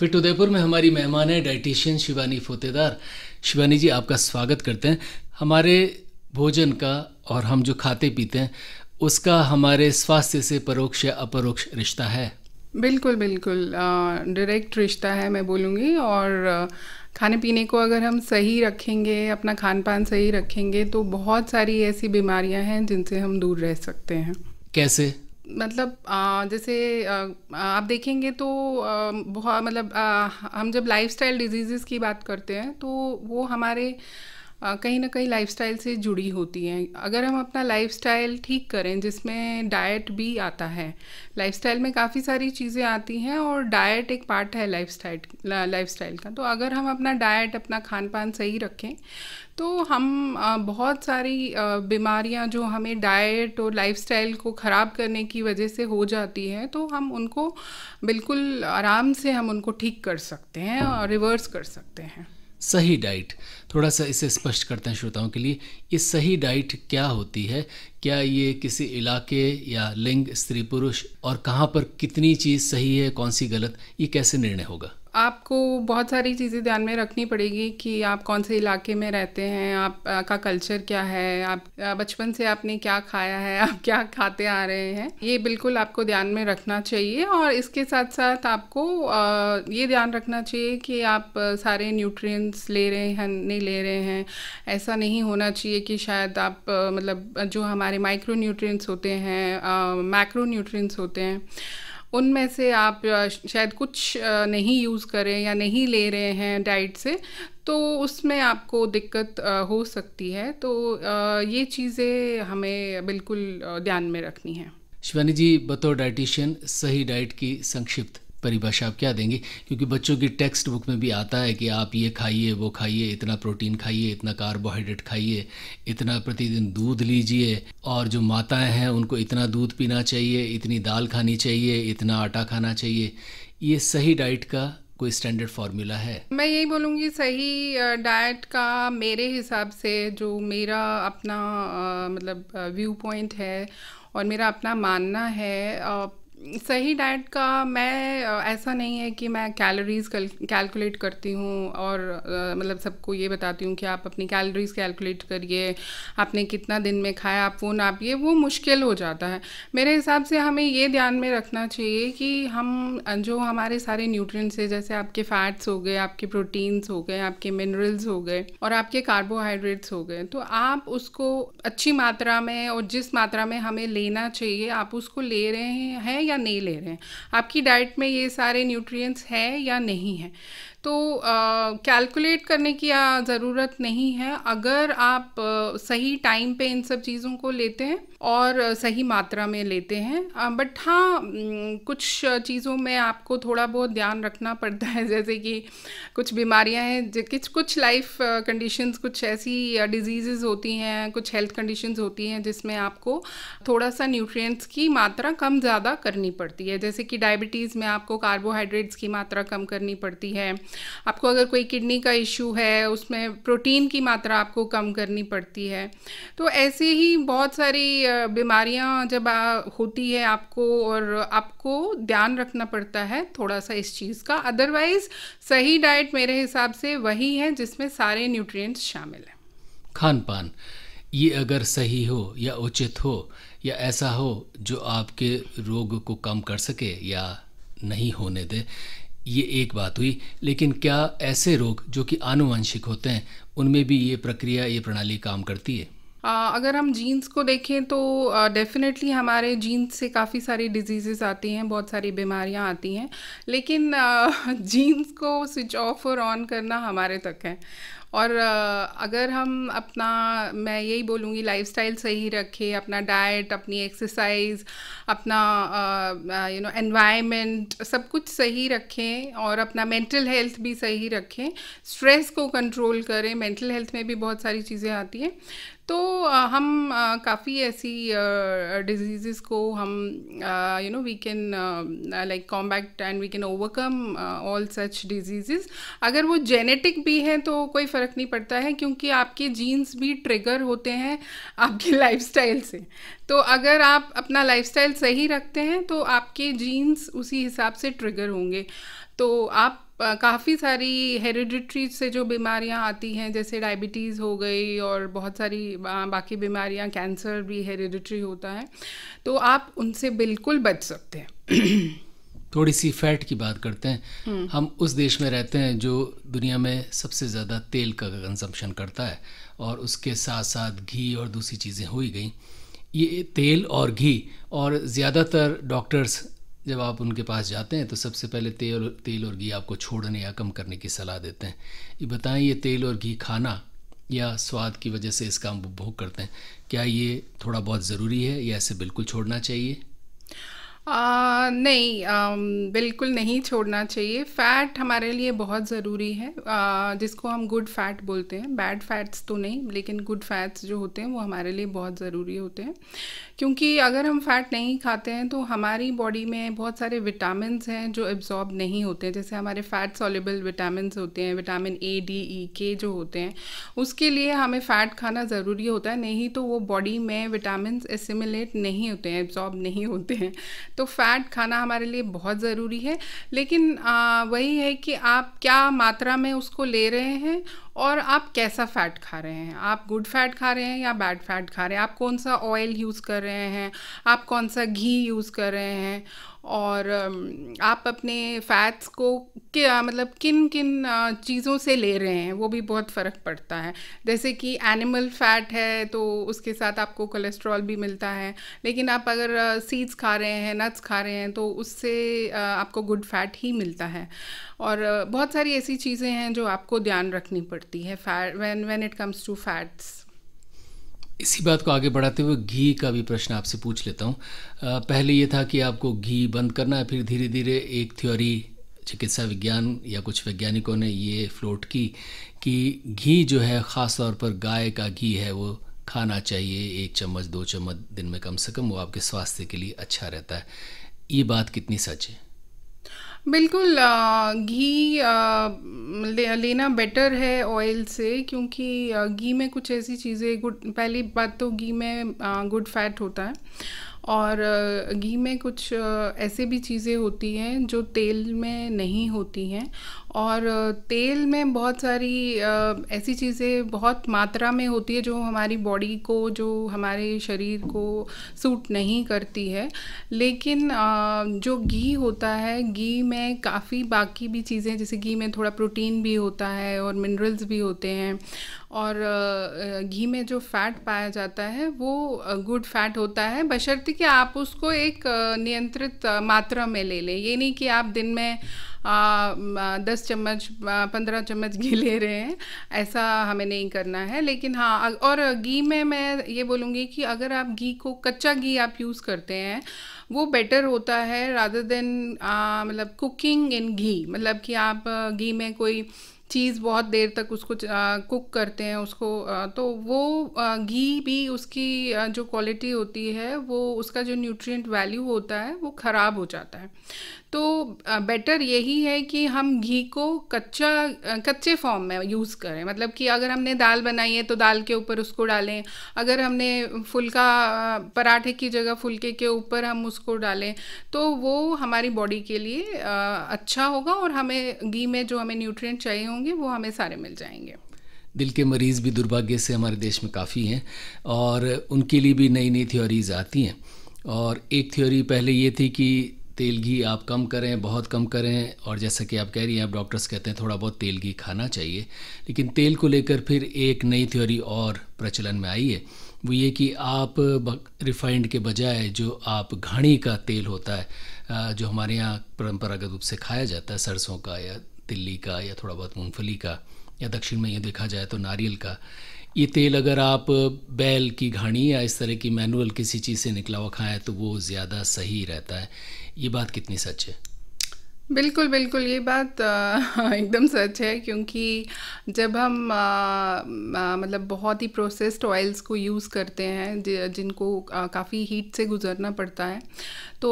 फिर तो उदयपुर में हमारी मेहमान है डाइटिशियन शिवानी फोतेदार शिवानी जी आपका स्वागत करते हैं हमारे भोजन का और हम जो खाते पीते हैं उसका हमारे स्वास्थ्य से परोक्ष या अपरोक्ष रिश्ता है बिल्कुल बिल्कुल डायरेक्ट रिश्ता है मैं बोलूँगी और खाने पीने को अगर हम सही रखेंगे अपना खान पान सही रखेंगे तो बहुत सारी ऐसी बीमारियां हैं जिनसे हम दूर रह सकते हैं कैसे मतलब जैसे आप देखेंगे तो बहुत मतलब हम जब लाइफस्टाइल डिजीज़ेस की बात करते हैं तो वो हमारे कहीं ना कहीं लाइफस्टाइल से जुड़ी होती हैं अगर हम अपना लाइफस्टाइल ठीक करें जिसमें डाइट भी आता है लाइफस्टाइल में काफ़ी सारी चीज़ें आती हैं और डाइट एक पार्ट है लाइफस्टाइल लाइफस्टाइल का तो अगर हम अपना डाइट अपना खान पान सही रखें तो हम बहुत सारी बीमारियां जो हमें डाइट और लाइफस्टाइल को ख़राब करने की वजह से हो जाती हैं तो हम उनको बिल्कुल आराम से हम उनको ठीक कर सकते हैं और रिवर्स कर सकते हैं सही डाइट थोड़ा सा इसे स्पष्ट करते हैं श्रोताओं के लिए ये सही डाइट क्या होती है क्या ये किसी इलाके या लिंग स्त्री पुरुष और कहाँ पर कितनी चीज़ सही है कौन सी गलत ये कैसे निर्णय होगा आपको बहुत सारी चीज़ें ध्यान में रखनी पड़ेगी कि आप कौन से इलाके में रहते हैं आप आ, का कल्चर क्या है आप बचपन से आपने क्या खाया है आप क्या खाते आ रहे हैं ये बिल्कुल आपको ध्यान में रखना चाहिए और इसके साथ साथ आपको आ, ये ध्यान रखना चाहिए कि आप सारे न्यूट्रिएंट्स ले रहे हैं नहीं ले रहे हैं ऐसा नहीं होना चाहिए कि शायद आप मतलब जो हमारे माइक्रो न्यूट्रिएंट्स होते हैं मैक्रो न्यूट्रिएंट्स होते हैं उनमें से आप शायद कुछ नहीं यूज़ करें या नहीं ले रहे हैं डाइट से तो उसमें आपको दिक्कत हो सकती है तो ये चीज़ें हमें बिल्कुल ध्यान में रखनी है शिवानी जी बतौर डाइटिशियन सही डाइट की संक्षिप्त परिभाषा आप क्या देंगे क्योंकि बच्चों की टेक्स्ट बुक में भी आता है कि आप ये खाइए वो खाइए इतना प्रोटीन खाइए इतना कार्बोहाइड्रेट खाइए इतना प्रतिदिन दूध लीजिए और जो माताएं हैं उनको इतना दूध पीना चाहिए इतनी दाल खानी चाहिए इतना आटा खाना चाहिए ये सही डाइट का कोई स्टैंडर्ड फार्मूला है मैं यही बोलूँगी सही डाइट का मेरे हिसाब से जो मेरा अपना मतलब व्यू पॉइंट है और मेरा अपना मानना है सही डाइट का मैं ऐसा नहीं है कि मैं कैलोरीज कैलकुलेट करती हूँ और मतलब सबको ये बताती हूँ कि आप अपनी कैलोरीज कैलकुलेट करिए आपने कितना दिन में खाया आप वो नापिए वो मुश्किल हो जाता है मेरे हिसाब से हमें ये ध्यान में रखना चाहिए कि हम जो हमारे सारे न्यूट्रिएंट्स है जैसे आपके फैट्स हो गए आपके प्रोटीन्स हो गए आपके मिनरल्स हो गए और आपके कार्बोहाइड्रेट्स हो गए तो आप उसको अच्छी मात्रा में और जिस मात्रा में हमें लेना चाहिए आप उसको ले रहे हैं या नहीं ले रहे हैं आपकी डाइट में ये सारे न्यूट्रिएंट्स हैं या नहीं है तो कैलकुलेट करने की ज़रूरत नहीं है अगर आप सही टाइम पे इन सब चीज़ों को लेते हैं और सही मात्रा में लेते हैं बट हाँ कुछ चीज़ों में आपको थोड़ा बहुत ध्यान रखना पड़ता है जैसे कि कुछ बीमारियां हैं कुछ कुछ लाइफ कंडीशंस कुछ ऐसी डिजीज़ होती हैं कुछ हेल्थ कंडीशंस होती हैं जिसमें आपको थोड़ा सा न्यूट्रिएंट्स की मात्रा कम ज़्यादा करनी पड़ती है जैसे कि डायबिटीज़ में आपको कार्बोहाइड्रेट्स की मात्रा कम करनी पड़ती है आपको अगर कोई किडनी का इशू है उसमें प्रोटीन की मात्रा आपको कम करनी पड़ती है तो ऐसे ही बहुत सारी बीमारियां जब होती है आपको और आपको ध्यान रखना पड़ता है थोड़ा सा इस चीज़ का अदरवाइज़ सही डाइट मेरे हिसाब से वही है जिसमें सारे न्यूट्रिएंट्स शामिल हैं खान पान ये अगर सही हो या उचित हो या ऐसा हो जो आपके रोग को कम कर सके या नहीं होने दे ये एक बात हुई लेकिन क्या ऐसे रोग जो कि आनुवंशिक होते हैं उनमें भी ये प्रक्रिया ये प्रणाली काम करती है अगर हम जीन्स को देखें तो डेफिनेटली हमारे जीन्स से काफ़ी सारी डिजीज़ेस आती हैं बहुत सारी बीमारियां आती हैं लेकिन जीन्स को स्विच ऑफ और ऑन करना हमारे तक है और अगर हम अपना मैं यही बोलूँगी लाइफस्टाइल सही रखें अपना डाइट अपनी एक्सरसाइज अपना यू नो एनवायरनमेंट सब कुछ सही रखें और अपना मेंटल हेल्थ भी सही रखें स्ट्रेस को कंट्रोल करें मेंटल हेल्थ में भी बहुत सारी चीज़ें आती हैं तो हम काफ़ी ऐसी डिजीज़ को हम you know we can like combat and we can overcome all such disease अगर वो जेनेटिक भी हैं तो कोई फ़र्क नहीं पड़ता है क्योंकि आपके जीन्स भी ट्रिगर होते हैं आपकी लाइफस्टाइल से तो अगर आप अपना लाइफस्टाइल सही रखते हैं तो आपके जीन्स उसी हिसाब से ट्रिगर होंगे तो आप काफ़ी सारी हेरिडिट्री से जो बीमारियां आती हैं जैसे डायबिटीज़ हो गई और बहुत सारी बाकी बीमारियां कैंसर भी हेरिडिट्री होता है तो आप उनसे बिल्कुल बच सकते हैं थोड़ी सी फैट की बात करते हैं हम्म। हम उस देश में रहते हैं जो दुनिया में सबसे ज़्यादा तेल का कंजम्पशन करता है और उसके साथ साथ घी और दूसरी चीज़ें हो ही गई ये तेल और घी और ज़्यादातर डॉक्टर्स जब आप उनके पास जाते हैं तो सबसे पहले तेल तेल और घी आपको छोड़ने या कम करने की सलाह देते हैं ये बताएं ये तेल और घी खाना या स्वाद की वजह से इसका हम उपभोग करते हैं क्या ये थोड़ा बहुत ज़रूरी है या इसे बिल्कुल छोड़ना चाहिए आ, नहीं आ, बिल्कुल नहीं छोड़ना चाहिए फ़ैट हमारे लिए बहुत ज़रूरी है आ, जिसको हम गुड फैट बोलते हैं बैड फैट्स तो नहीं लेकिन गुड फैट्स जो होते हैं वो हमारे लिए बहुत ज़रूरी होते हैं क्योंकि अगर हम फैट नहीं खाते हैं तो हमारी बॉडी में बहुत सारे विटामिन हैं जो एब्जॉर्ब नहीं होते हैं जैसे हमारे फ़ैट सॉलेबल विटामिन होते हैं विटामिन ए डी ई के जो होते हैं उसके लिए हमें फ़ैट खाना ज़रूरी होता है नहीं तो वो बॉडी में विटामिन एसिमिलेट नहीं होते हैं एब्जॉर्ब नहीं होते हैं तो फैट खाना हमारे लिए बहुत ज़रूरी है लेकिन आ, वही है कि आप क्या मात्रा में उसको ले रहे हैं और आप कैसा फ़ैट खा रहे हैं आप गुड फैट खा रहे हैं या बैड फैट खा रहे हैं आप कौन सा ऑयल यूज़ कर रहे हैं आप कौन सा घी यूज़ कर रहे हैं और आप अपने फैट्स को क्या मतलब किन किन चीज़ों से ले रहे हैं वो भी बहुत फ़र्क पड़ता है जैसे कि एनिमल फैट है तो उसके साथ आपको कोलेस्ट्रॉल भी मिलता है लेकिन आप अगर सीड्स खा रहे हैं नट्स खा रहे हैं तो उससे आपको गुड फैट ही मिलता है और बहुत सारी ऐसी चीज़ें हैं जो आपको ध्यान रखनी पड़ती है fat when when it comes to fats इसी बात को आगे बढ़ाते हुए घी का भी प्रश्न आपसे पूछ लेता हूँ पहले ये था कि आपको घी बंद करना है फिर धीरे धीरे एक थ्योरी चिकित्सा विज्ञान या कुछ वैज्ञानिकों ने ये फ्लोट की कि घी जो है ख़ास तौर पर गाय का घी है वो खाना चाहिए एक चम्मच दो चम्मच दिन में कम से कम वो आपके स्वास्थ्य के लिए अच्छा रहता है ये बात कितनी सच है बिल्कुल घी ले, लेना बेटर है ऑयल से क्योंकि घी में कुछ ऐसी चीज़ें गुड पहली बात तो घी में गुड फैट होता है और घी में कुछ ऐसे भी चीज़ें होती हैं जो तेल में नहीं होती हैं और तेल में बहुत सारी ऐसी चीज़ें बहुत मात्रा में होती है जो हमारी बॉडी को जो हमारे शरीर को सूट नहीं करती है लेकिन जो घी होता है घी में काफ़ी बाकी भी चीज़ें जैसे घी में थोड़ा प्रोटीन भी होता है और मिनरल्स भी होते हैं और घी में जो फैट पाया जाता है वो गुड फैट होता है बशर्ते कि आप उसको एक नियंत्रित मात्रा में ले लें ये नहीं कि आप दिन में दस चम्मच पंद्रह चम्मच घी ले रहे हैं ऐसा हमें नहीं करना है लेकिन हाँ और घी में मैं ये बोलूँगी कि अगर आप घी को कच्चा घी आप यूज़ करते हैं वो बेटर होता है रादर देन मतलब कुकिंग इन घी मतलब कि आप घी में कोई चीज़ बहुत देर तक उसको कुक करते हैं उसको आ, तो वो घी भी उसकी आ, जो क्वालिटी होती है वो उसका जो न्यूट्रिएंट वैल्यू होता है वो ख़राब हो जाता है तो बेटर यही है कि हम घी को कच्चा कच्चे फॉर्म में यूज़ करें मतलब कि अगर हमने दाल बनाई है तो दाल के ऊपर उसको डालें अगर हमने फुल्का पराठे की जगह फुलके के ऊपर हम उसको डालें तो वो हमारी बॉडी के लिए अच्छा होगा और हमें घी में जो हमें न्यूट्रिएंट चाहिए होंगे वो हमें सारे मिल जाएंगे दिल के मरीज़ भी दुर्भाग्य से हमारे देश में काफ़ी हैं और उनके लिए भी नई नई थ्योरीज़ आती हैं और एक थ्योरी पहले ये थी कि तेल घी आप कम करें बहुत कम करें और जैसा कि आप कह रही हैं आप डॉक्टर्स कहते हैं थोड़ा बहुत तेल घी खाना चाहिए लेकिन तेल को लेकर फिर एक नई थ्योरी और प्रचलन में आई है वो ये कि आप रिफाइंड के बजाय जो आप घाणी का तेल होता है जो हमारे यहाँ परंपरागत रूप से खाया जाता है सरसों का या तिल्ली का या थोड़ा बहुत मूँगफली का या दक्षिण में ये देखा जाए तो नारियल का ये तेल अगर आप बैल की घाणी या इस तरह की मैनुअल किसी चीज़ से निकला हुआ खाएं तो वो ज़्यादा सही रहता है ये बात कितनी सच है बिल्कुल बिल्कुल ये बात एकदम सच है क्योंकि जब हम आ, आ, मतलब बहुत ही प्रोसेस्ड ऑयल्स को यूज़ करते हैं जिनको काफ़ी हीट से गुजरना पड़ता है तो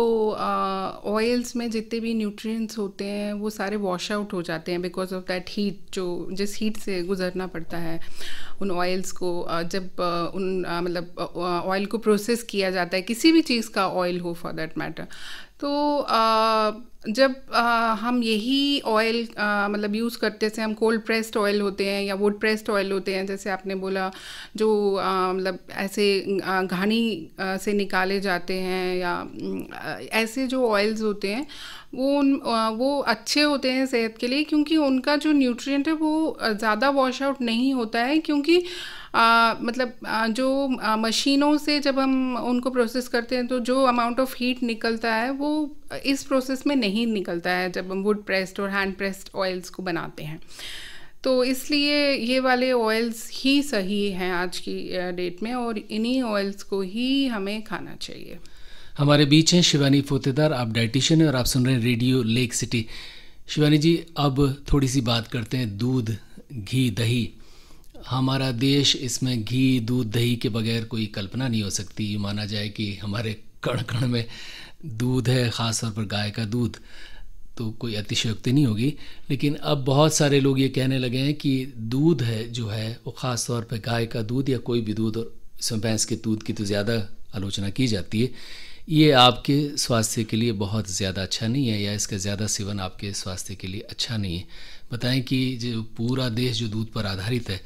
ऑयल्स में जितने भी न्यूट्रिएंट्स होते हैं वो सारे वॉश आउट हो जाते हैं बिकॉज ऑफ दैट हीट जो जिस हीट से गुजरना पड़ता है उन ऑयल्स को जब उन मतलब ऑयल को प्रोसेस किया जाता है किसी भी चीज़ का ऑयल हो फॉर दैट मैटर तो जब हम यही ऑयल मतलब यूज़ करते से हम कोल्ड प्रेस्ड ऑयल होते हैं या वुड प्रेस्ड ऑयल होते हैं जैसे आपने बोला जो मतलब ऐसे घानी से निकाले जाते हैं या ऐसे जो ऑयल्स होते हैं वो उन वो अच्छे होते हैं सेहत के लिए क्योंकि उनका जो न्यूट्रिएंट है वो ज़्यादा वॉश आउट नहीं होता है क्योंकि आ, मतलब आ, जो आ, मशीनों से जब हम उनको प्रोसेस करते हैं तो जो अमाउंट ऑफ हीट निकलता है वो इस प्रोसेस में नहीं निकलता है जब हम वुड प्रेस्ड और हैंड प्रेस्ड ऑयल्स को बनाते हैं तो इसलिए ये वाले ऑयल्स ही सही हैं आज की डेट में और इन्हीं ऑयल्स को ही हमें खाना चाहिए हमारे बीच हैं शिवानी फोतेदार आप डाइटिशियन हैं और आप सुन रहे हैं radio Lake City Shivani ji अब थोड़ी सी बात करते हैं दूध घी दही हमारा देश इसमें घी दूध दही के बगैर कोई कल्पना नहीं हो सकती ये माना जाए कि हमारे कण कण में दूध है ख़ास तौर पर गाय का दूध तो कोई अतिशयोक्ति नहीं होगी लेकिन अब बहुत सारे लोग ये कहने लगे हैं कि दूध है जो है वो ख़ास तौर पर गाय का दूध या कोई भी दूध और इसमें भैंस के दूध की तो ज़्यादा आलोचना की जाती है ये आपके स्वास्थ्य के लिए बहुत ज़्यादा अच्छा नहीं है या इसका ज़्यादा सेवन आपके स्वास्थ्य के लिए अच्छा नहीं है बताएं कि जो पूरा देश जो दूध पर आधारित है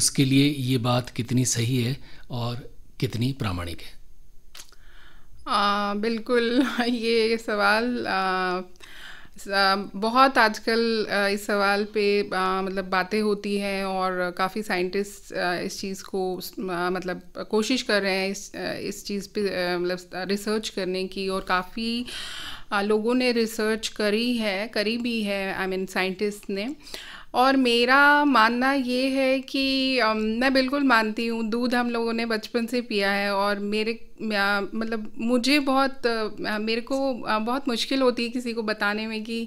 उसके लिए ये बात कितनी सही है और कितनी प्रामाणिक है आ, बिल्कुल ये सवाल आ, Um, बहुत आजकल इस सवाल पे मतलब बातें होती हैं और काफ़ी साइंटिस्ट इस चीज़ को मतलब कोशिश कर रहे हैं इस इस चीज़ पे मतलब रिसर्च करने की और काफ़ी लोगों ने रिसर्च करी है करी भी है आई मीन साइंटिस्ट ने और मेरा मानना ये है कि मैं बिल्कुल मानती हूँ दूध हम लोगों ने बचपन से पिया है और मेरे मतलब मुझे बहुत मेरे को बहुत मुश्किल होती है किसी को बताने में कि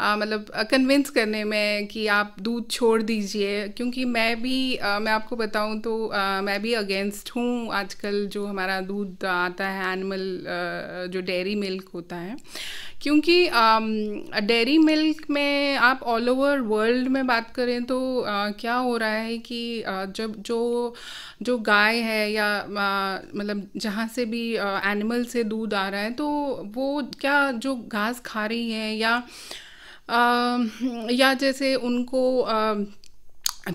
मतलब कन्विंस करने में कि आप दूध छोड़ दीजिए क्योंकि मैं भी आ, मैं आपको बताऊं तो आ, मैं भी अगेंस्ट हूँ आजकल जो हमारा दूध आता है एनिमल जो डेयरी मिल्क होता है क्योंकि डेयरी मिल्क में आप ऑल ओवर वर्ल्ड में बात करें तो आ, क्या हो रहा है कि आ, जब जो जो गाय है या मतलब जहाँ से भी एनिमल से दूध आ रहा है तो वो क्या जो घास खा रही है या या जैसे उनको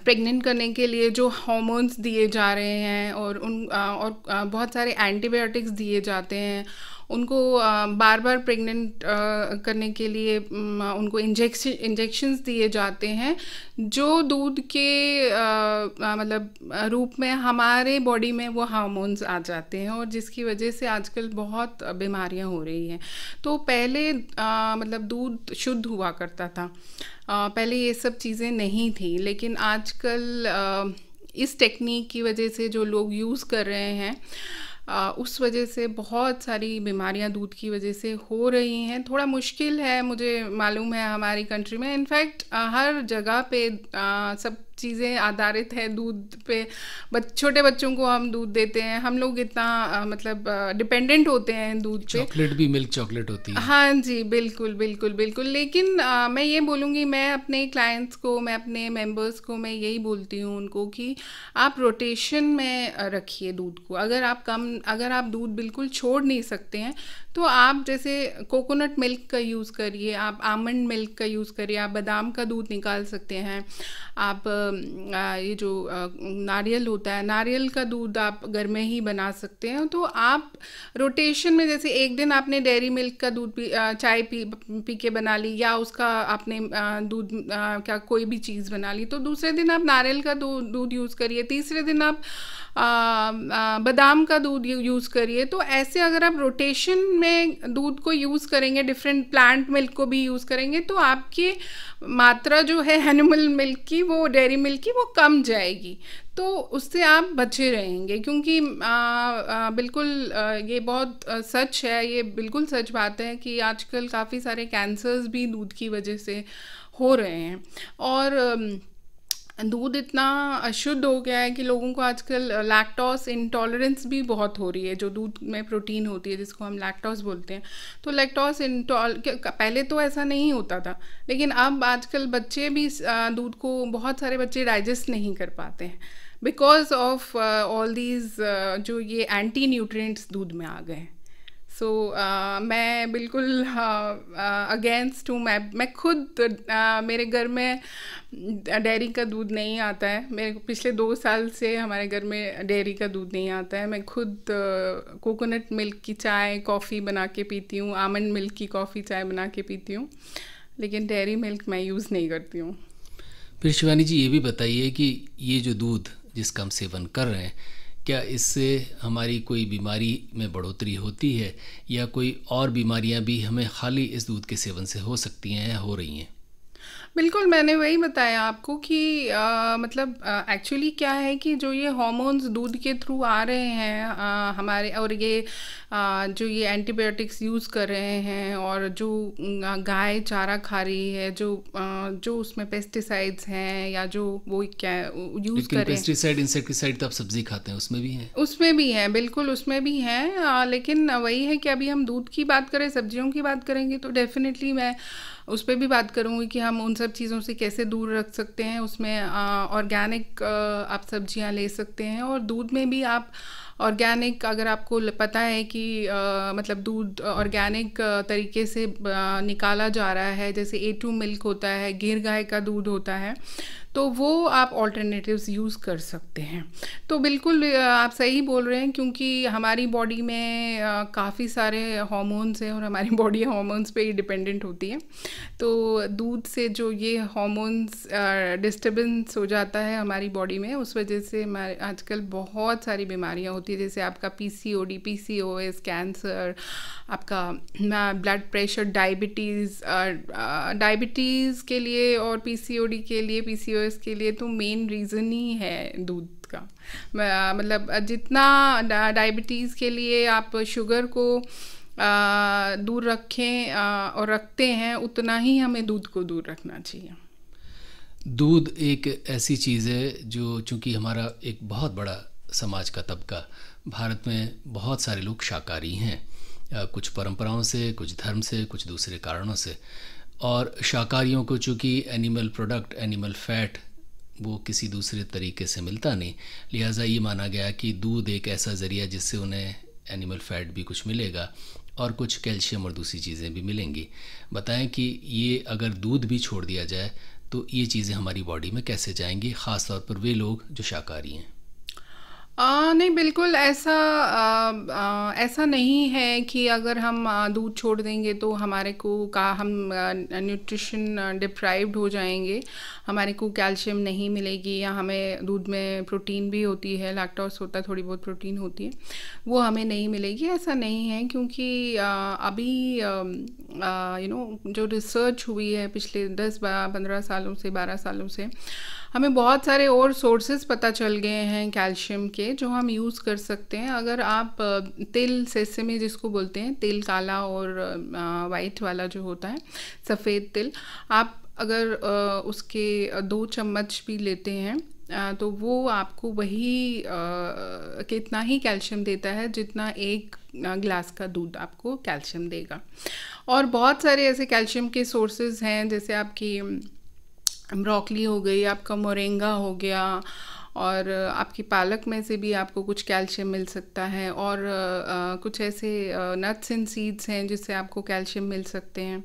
प्रेग्नेंट करने के लिए जो हॉर्मोन्स दिए जा रहे हैं और उन और बहुत सारे एंटीबायोटिक्स दिए जाते हैं उनको बार बार प्रेग्नेंट करने के लिए उनको इंजेक्शन इंजेक्शंस दिए जाते हैं जो दूध के मतलब रूप में हमारे बॉडी में वो हार्मोन्स आ जाते हैं और जिसकी वजह से आजकल बहुत बीमारियां हो रही हैं तो पहले मतलब दूध शुद्ध हुआ करता था पहले ये सब चीज़ें नहीं थी लेकिन आजकल इस टेक्निक की वजह से जो लोग यूज़ कर रहे हैं उस वजह से बहुत सारी बीमारियां दूध की वजह से हो रही हैं थोड़ा मुश्किल है मुझे मालूम है हमारी कंट्री में इनफैक्ट हर जगह पे सब चीज़ें आधारित है दूध पे बच, छोटे बच्चों को हम दूध देते हैं हम लोग इतना मतलब डिपेंडेंट होते हैं दूध चॉकलेट भी मिल्क चॉकलेट होती है हाँ जी बिल्कुल बिल्कुल बिल्कुल लेकिन आ, मैं ये बोलूँगी मैं अपने क्लाइंट्स को मैं अपने मेंबर्स को मैं यही बोलती हूँ उनको कि आप रोटेशन में रखिए दूध को अगर आप कम अगर आप दूध बिल्कुल छोड़ नहीं सकते हैं तो आप जैसे कोकोनट मिल्क का यूज़ करिए आप आमंड मिल्क का यूज़ करिए आप बादाम का दूध निकाल सकते हैं आप ये जो नारियल होता है नारियल का दूध आप घर में ही बना सकते हैं तो आप रोटेशन में जैसे एक दिन आपने डेयरी मिल्क का दूध पी चाय पी पी के बना ली या उसका आपने दूध क्या कोई भी चीज़ बना ली तो दूसरे दिन आप नारियल का दूध यूज़ करिए तीसरे दिन आप बादाम का दूध यूज़ करिए तो ऐसे अगर आप रोटेशन में दूध को यूज़ करेंगे डिफरेंट प्लांट मिल्क को भी यूज़ करेंगे तो आपकी मात्रा जो है एनिमल मिल्क की वो डेयरी मिल्क की वो कम जाएगी तो उससे आप बचे रहेंगे क्योंकि आ, आ, बिल्कुल आ, ये बहुत आ, सच है ये बिल्कुल सच बात है कि आजकल काफ़ी सारे कैंसर्स भी दूध की वजह से हो रहे हैं और दूध इतना अशुद्ध हो गया है कि लोगों को आजकल लैक्टोस इंटॉलरेंस भी बहुत हो रही है जो दूध में प्रोटीन होती है जिसको हम लैक्टोस बोलते हैं तो लैक्टोस इंटॉल पहले तो ऐसा नहीं होता था लेकिन अब आजकल बच्चे भी दूध को बहुत सारे बच्चे डाइजेस्ट नहीं कर पाते हैं बिकॉज ऑफ ऑल दीज जो ये एंटी न्यूट्रिएंट्स दूध में आ गए हैं सो so, uh, मैं बिल्कुल अगेंस्ट हाँ, uh, हूँ मैं मैं खुद uh, मेरे घर में डेयरी का दूध नहीं आता है मेरे पिछले दो साल से हमारे घर में डेयरी का दूध नहीं आता है मैं खुद कोकोनट uh, मिल्क की चाय कॉफ़ी बना के पीती हूँ आमंड मिल्क की कॉफ़ी चाय बना के पीती हूँ लेकिन डेयरी मिल्क मैं यूज़ नहीं करती हूँ फिर शिवानी जी ये भी बताइए कि ये जो दूध जिसका हम सेवन कर रहे हैं क्या इससे हमारी कोई बीमारी में बढ़ोतरी होती है या कोई और बीमारियां भी हमें खाली इस दूध के सेवन से हो सकती हैं या हो रही हैं बिल्कुल मैंने वही बताया आपको कि आ, मतलब एक्चुअली क्या है कि जो ये हॉर्मोन्स दूध के थ्रू आ रहे हैं आ, हमारे और ये आ, जो ये एंटीबायोटिक्स यूज़ कर रहे हैं और जो गाय चारा खा रही है जो आ, जो उसमें पेस्टिसाइड्स हैं या जो वो क्या यूज़ कर रहे पेस्टिसाइड इंसेक्टिसाइड तो आप सब्जी खाते हैं उसमें भी है उसमें भी है बिल्कुल उसमें भी है लेकिन वही है कि अभी हम दूध की बात करें सब्जियों की बात करेंगे तो डेफिनेटली मैं उस पर भी बात करूँगी कि हम उन सब चीज़ों से कैसे दूर रख सकते हैं उसमें ऑर्गेनिक आप सब्जियाँ ले सकते हैं और दूध में भी आप ऑर्गेनिक अगर आपको पता है कि आ, मतलब दूध ऑर्गेनिक तरीके से आ, निकाला जा रहा है जैसे ए टू मिल्क होता है गिर गाय का दूध होता है तो वो आप ऑल्टरनेटिव्स यूज़ कर सकते हैं तो बिल्कुल आप सही बोल रहे हैं क्योंकि हमारी बॉडी में काफ़ी सारे हॉर्मोन्स हैं और हमारी बॉडी हॉर्मोन्स पे ही डिपेंडेंट होती है तो दूध से जो ये हॉर्मोन्स डिस्टर्बेंस हो जाता है हमारी बॉडी में उस वजह से हमारे आजकल बहुत सारी बीमारियाँ होती है जैसे आपका P C O D P C O S cancer आपका ब्लड प्रेशर डायबिटीज़ डायबिटीज़ के लिए और पी सी ओ डी के लिए पी सी ओ इसके लिए तो मेन रीज़न ही है दूध का मतलब जितना डायबिटीज़ के लिए आप शुगर को दूर रखें और रखते हैं उतना ही हमें दूध को दूर रखना चाहिए दूध एक ऐसी चीज़ है जो चूंकि हमारा एक बहुत बड़ा समाज का तबका भारत में बहुत सारे लोग शाकाहारी हैं कुछ परंपराओं से कुछ धर्म से कुछ दूसरे कारणों से और शाकाहारियों को चूँकि एनिमल प्रोडक्ट एनिमल फैट वो किसी दूसरे तरीके से मिलता नहीं लिहाजा ये माना गया कि दूध एक ऐसा ज़रिया जिससे उन्हें एनिमल फैट भी कुछ मिलेगा और कुछ कैल्शियम और दूसरी चीज़ें भी मिलेंगी बताएं कि ये अगर दूध भी छोड़ दिया जाए तो ये चीज़ें हमारी बॉडी में कैसे जाएंगी ख़ासतौर पर वे लोग जो शाकाहारी हैं आ, नहीं बिल्कुल ऐसा आ, आ, ऐसा नहीं है कि अगर हम दूध छोड़ देंगे तो हमारे को का हम न्यूट्रिशन डिप्राइव्ड हो जाएंगे हमारे को कैल्शियम नहीं मिलेगी या हमें दूध में प्रोटीन भी होती है लैक्टोस होता है थोड़ी बहुत प्रोटीन होती है वो हमें नहीं मिलेगी ऐसा नहीं है क्योंकि आ, अभी यू नो जो रिसर्च हुई है पिछले दस पंद्रह सालों से बारह सालों से हमें बहुत सारे और सोर्सेज पता चल गए हैं कैल्शियम के जो हम यूज़ कर सकते हैं अगर आप तिल में जिसको बोलते हैं तिल काला और वाइट वाला जो होता है सफ़ेद तिल आप अगर उसके दो चम्मच भी लेते हैं तो वो आपको वही कितना ही कैल्शियम देता है जितना एक ग्लास का दूध आपको कैल्शियम देगा और बहुत सारे ऐसे कैल्शियम के सोर्सेज हैं जैसे आपकी ब्रोकली हो गई आपका मोरेंगा हो गया और आपकी पालक में से भी आपको कुछ कैल्शियम मिल सकता है और कुछ ऐसे नट्स एंड सीड्स हैं जिससे आपको कैल्शियम मिल सकते हैं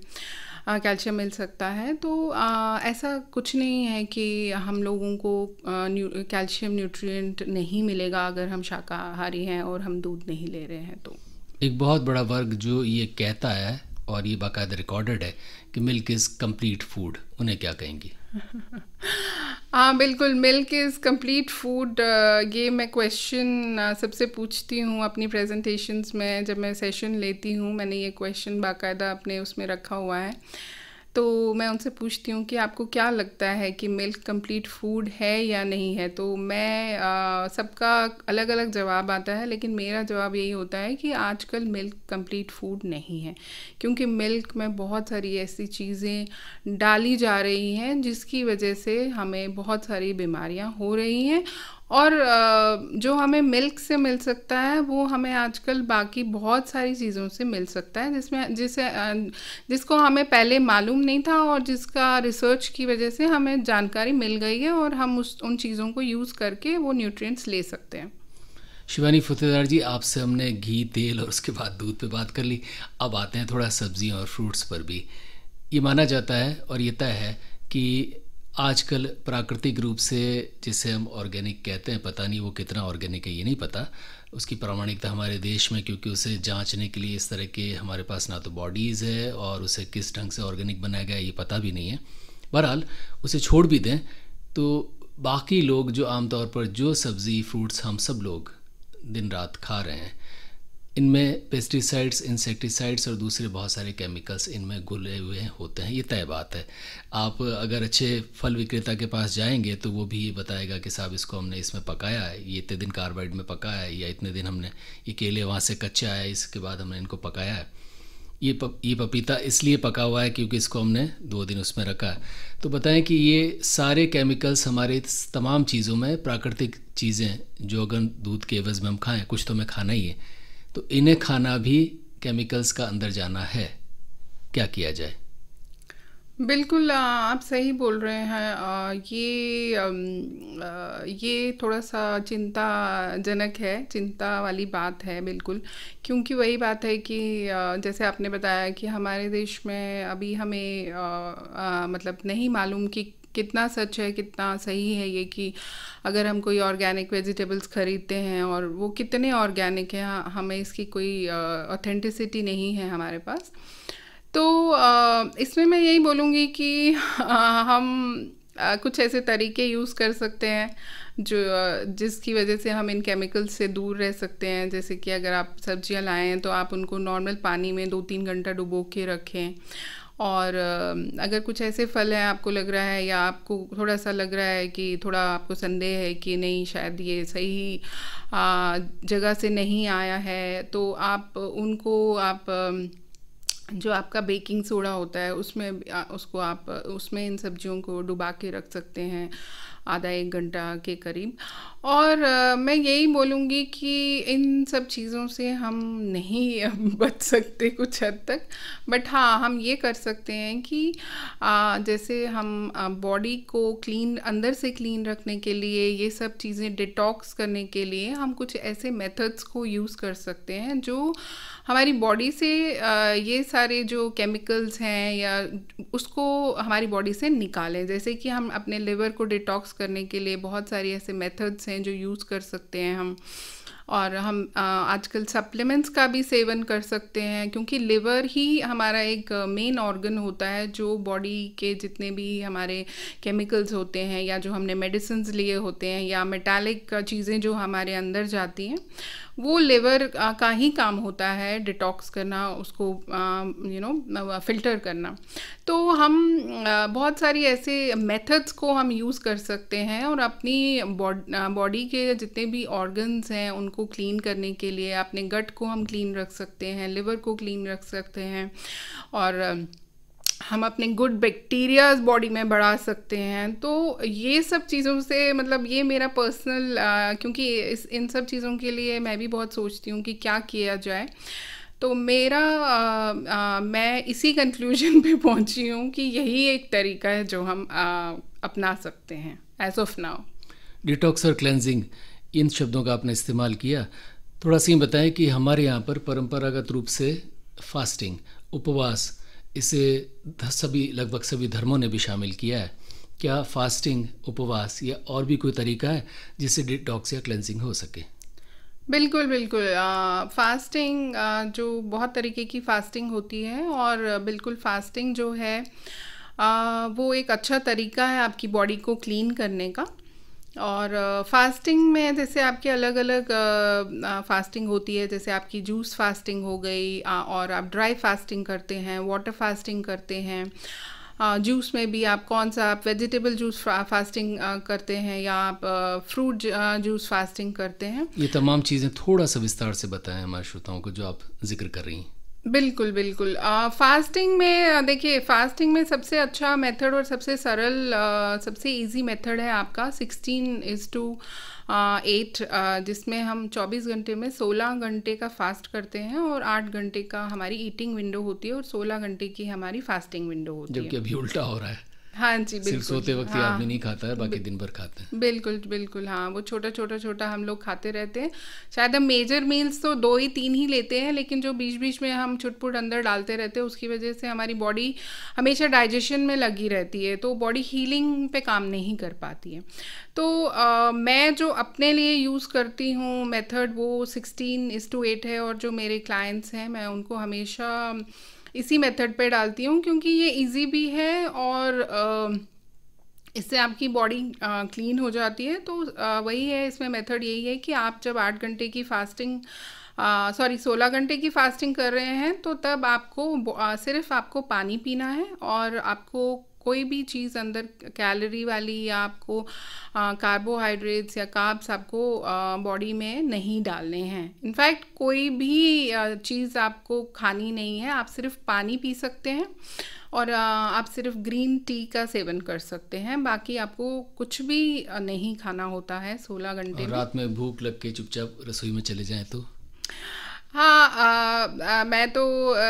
कैल्शियम मिल सकता है तो आ, ऐसा कुछ नहीं है कि हम लोगों को न्यू, कैल्शियम न्यूट्रिएंट नहीं मिलेगा अगर हम शाकाहारी हैं और हम दूध नहीं ले रहे हैं तो एक बहुत बड़ा वर्ग जो ये कहता है और ये बाकायदा रिकॉर्डेड है कि मिल्क इज़ कंप्लीट फूड उन्हें क्या कहेंगी हाँ बिल्कुल मिल्क इज़ कंप्लीट फूड ये मैं क्वेश्चन uh, सबसे पूछती हूँ अपनी प्रेजेंटेशंस में जब मैं सेशन लेती हूँ मैंने ये क्वेश्चन बाकायदा अपने उसमें रखा हुआ है तो मैं उनसे पूछती हूँ कि आपको क्या लगता है कि मिल्क कंप्लीट फूड है या नहीं है तो मैं सबका अलग अलग जवाब आता है लेकिन मेरा जवाब यही होता है कि आजकल मिल्क कंप्लीट फूड नहीं है क्योंकि मिल्क में बहुत सारी ऐसी चीज़ें डाली जा रही हैं जिसकी वजह से हमें बहुत सारी बीमारियाँ हो रही हैं और जो हमें मिल्क से मिल सकता है वो हमें आजकल बाकी बहुत सारी चीज़ों से मिल सकता है जिसमें जिसे जिसको हमें पहले मालूम नहीं था और जिसका रिसर्च की वजह से हमें जानकारी मिल गई है और हम उस उन चीज़ों को यूज़ करके वो न्यूट्रिएंट्स ले सकते हैं शिवानी फतेदार जी आपसे हमने घी तेल और उसके बाद दूध पे बात कर ली अब आते हैं थोड़ा सब्जियों और फ्रूट्स पर भी ये माना जाता है और ये तय है कि आजकल प्राकृतिक रूप से जिसे हम ऑर्गेनिक कहते हैं पता नहीं वो कितना ऑर्गेनिक है ये नहीं पता उसकी प्रामाणिकता हमारे देश में क्योंकि उसे जांचने के लिए इस तरह के हमारे पास ना तो बॉडीज़ है और उसे किस ढंग से ऑर्गेनिक बनाया गया ये पता भी नहीं है बहरहाल उसे छोड़ भी दें तो बाकी लोग जो आमतौर पर जो सब्ज़ी फ्रूट्स हम सब लोग दिन रात खा रहे हैं इनमें पेस्टिसाइड्स इंसेक्टिसाइड्स और दूसरे बहुत सारे केमिकल्स इनमें घुले हुए होते हैं ये तय बात है आप अगर अच्छे फल विक्रेता के पास जाएंगे तो वो भी ये बताएगा कि साहब इसको हमने इसमें पकाया है ये इतने दिन कार्बाइड में पकाया है या इतने दिन हमने ये केले वहाँ से कच्चा आया इसके बाद हमने इनको पकाया है ये पप ये पपीता इसलिए पका हुआ है क्योंकि इसको हमने दो दिन उसमें रखा है तो बताएं कि ये सारे केमिकल्स हमारे तमाम चीज़ों में प्राकृतिक चीज़ें जो अगर दूध के एवज में हम खाएं कुछ तो हमें खाना ही है तो इन्हें खाना भी केमिकल्स का अंदर जाना है क्या किया जाए बिल्कुल आप सही बोल रहे हैं ये ये थोड़ा सा चिंताजनक है चिंता वाली बात है बिल्कुल क्योंकि वही बात है कि जैसे आपने बताया कि हमारे देश में अभी हमें मतलब नहीं मालूम कि कितना सच है कितना सही है ये कि अगर हम कोई ऑर्गेनिक वेजिटेबल्स ख़रीदते हैं और वो कितने ऑर्गेनिक हैं हाँ, हमें इसकी कोई ऑथेंटिसिटी नहीं है हमारे पास तो इसमें मैं यही बोलूँगी कि हम कुछ ऐसे तरीके यूज़ कर सकते हैं जो जिसकी वजह से हम इन केमिकल्स से दूर रह सकते हैं जैसे कि अगर आप सब्जियां लाएं तो आप उनको नॉर्मल पानी में दो तीन घंटा डुबो के रखें और अगर कुछ ऐसे फल हैं आपको लग रहा है या आपको थोड़ा सा लग रहा है कि थोड़ा आपको संदेह है कि नहीं शायद ये सही जगह से नहीं आया है तो आप उनको आप जो आपका बेकिंग सोडा होता है उसमें उसको आप उसमें इन सब्जियों को डुबा के रख सकते हैं आधा एक घंटा के करीब और आ, मैं यही बोलूँगी कि इन सब चीज़ों से हम नहीं बच सकते कुछ हद तक बट हाँ हम ये कर सकते हैं कि आ, जैसे हम बॉडी को क्लीन अंदर से क्लीन रखने के लिए ये सब चीज़ें डिटॉक्स करने के लिए हम कुछ ऐसे मेथड्स को यूज़ कर सकते हैं जो हमारी बॉडी से ये सारे जो केमिकल्स हैं या उसको हमारी बॉडी से निकालें जैसे कि हम अपने लिवर को डिटॉक्स करने के लिए बहुत सारी ऐसे मेथड्स हैं जो यूज़ कर सकते हैं हम और हम आजकल सप्लीमेंट्स का भी सेवन कर सकते हैं क्योंकि लिवर ही हमारा एक मेन ऑर्गन होता है जो बॉडी के जितने भी हमारे केमिकल्स होते हैं या जो हमने मेडिसिन लिए होते हैं या मेटालिक चीज़ें जो हमारे अंदर जाती हैं वो लिवर का ही काम होता है डिटॉक्स करना उसको यू नो फिल्टर करना तो हम बहुत सारी ऐसे मेथड्स को हम यूज़ कर सकते हैं और अपनी बॉडी के जितने भी ऑर्गन्स हैं उनको क्लीन करने के लिए अपने गट को हम क्लीन रख सकते हैं लिवर को क्लीन रख सकते हैं और हम अपने गुड बैक्टीरियाज बॉडी में बढ़ा सकते हैं तो ये सब चीज़ों से मतलब ये मेरा पर्सनल क्योंकि इस इन सब चीज़ों के लिए मैं भी बहुत सोचती हूँ कि क्या किया जाए तो मेरा आ, आ, मैं इसी कंक्लूजन पे पहुँची हूँ कि यही एक तरीका है जो हम आ, अपना सकते हैं एज ऑफ नाउ डिटॉक्स और क्लेंजिंग इन शब्दों का आपने इस्तेमाल किया थोड़ा सी बताएं कि हमारे यहाँ पर परंपरागत रूप से फास्टिंग उपवास इसे सभी लगभग सभी धर्मों ने भी शामिल किया है क्या फास्टिंग उपवास या और भी कोई तरीका है जिससे डिटॉक्स या क्लेंजिंग हो सके बिल्कुल बिल्कुल आ, फास्टिंग आ, जो बहुत तरीके की फास्टिंग होती है और बिल्कुल फास्टिंग जो है आ, वो एक अच्छा तरीका है आपकी बॉडी को क्लीन करने का और फास्टिंग में जैसे आपकी अलग अलग फास्टिंग होती है जैसे आपकी जूस फास्टिंग हो गई और आप ड्राई फास्टिंग करते हैं वाटर फास्टिंग करते हैं जूस में भी आप कौन सा आप वेजिटेबल जूस फास्टिंग करते हैं या आप फ्रूट जूस फास्टिंग करते हैं ये तमाम चीज़ें थोड़ा सा विस्तार से बताएं हमारे श्रोताओं को जो आप जिक्र कर रही हैं बिल्कुल बिल्कुल फास्टिंग में देखिए फास्टिंग में सबसे अच्छा मेथड और सबसे सरल आ, सबसे इजी मेथड है आपका सिक्सटीन इज़ टू एट जिसमें हम 24 घंटे में 16 घंटे का फास्ट करते हैं और 8 घंटे का हमारी ईटिंग विंडो होती है और 16 घंटे की हमारी फास्टिंग विंडो होती है जबकि अभी उल्टा हो रहा है हाँ जी बिल्कुल सोते वक्त हाँ, आदमी नहीं खाता है बाकी दिन भर खाते हैं बिल्कुल बिल्कुल हाँ वो छोटा छोटा छोटा हम लोग खाते रहते हैं शायद हम मेजर मील्स तो दो ही तीन ही लेते हैं लेकिन जो बीच बीच में हम छुटपुट अंदर डालते रहते हैं उसकी वजह से हमारी बॉडी हमेशा डाइजेशन में लगी रहती है तो बॉडी हीलिंग पे काम नहीं कर पाती है तो आ, मैं जो अपने लिए यूज़ करती हूँ मेथड वो सिक्सटीन इस टू एट है और जो मेरे क्लाइंट्स हैं मैं उनको हमेशा इसी मेथड पे डालती हूँ क्योंकि ये इजी भी है और इससे आपकी बॉडी क्लीन हो जाती है तो वही है इसमें मेथड यही है कि आप जब आठ घंटे की फास्टिंग सॉरी सोलह घंटे की फास्टिंग कर रहे हैं तो तब आपको आ, सिर्फ आपको पानी पीना है और आपको कोई भी चीज़ अंदर कैलोरी वाली या आपको कार्बोहाइड्रेट्स या काब्स आपको बॉडी में नहीं डालने हैं इनफैक्ट कोई भी चीज़ आपको खानी नहीं है आप सिर्फ पानी पी सकते हैं और आप सिर्फ ग्रीन टी का सेवन कर सकते हैं बाकी आपको कुछ भी नहीं खाना होता है सोलह घंटे रात में भूख लग के चुपचाप रसोई में चले जाएं तो हाँ आ, आ, मैं तो आ,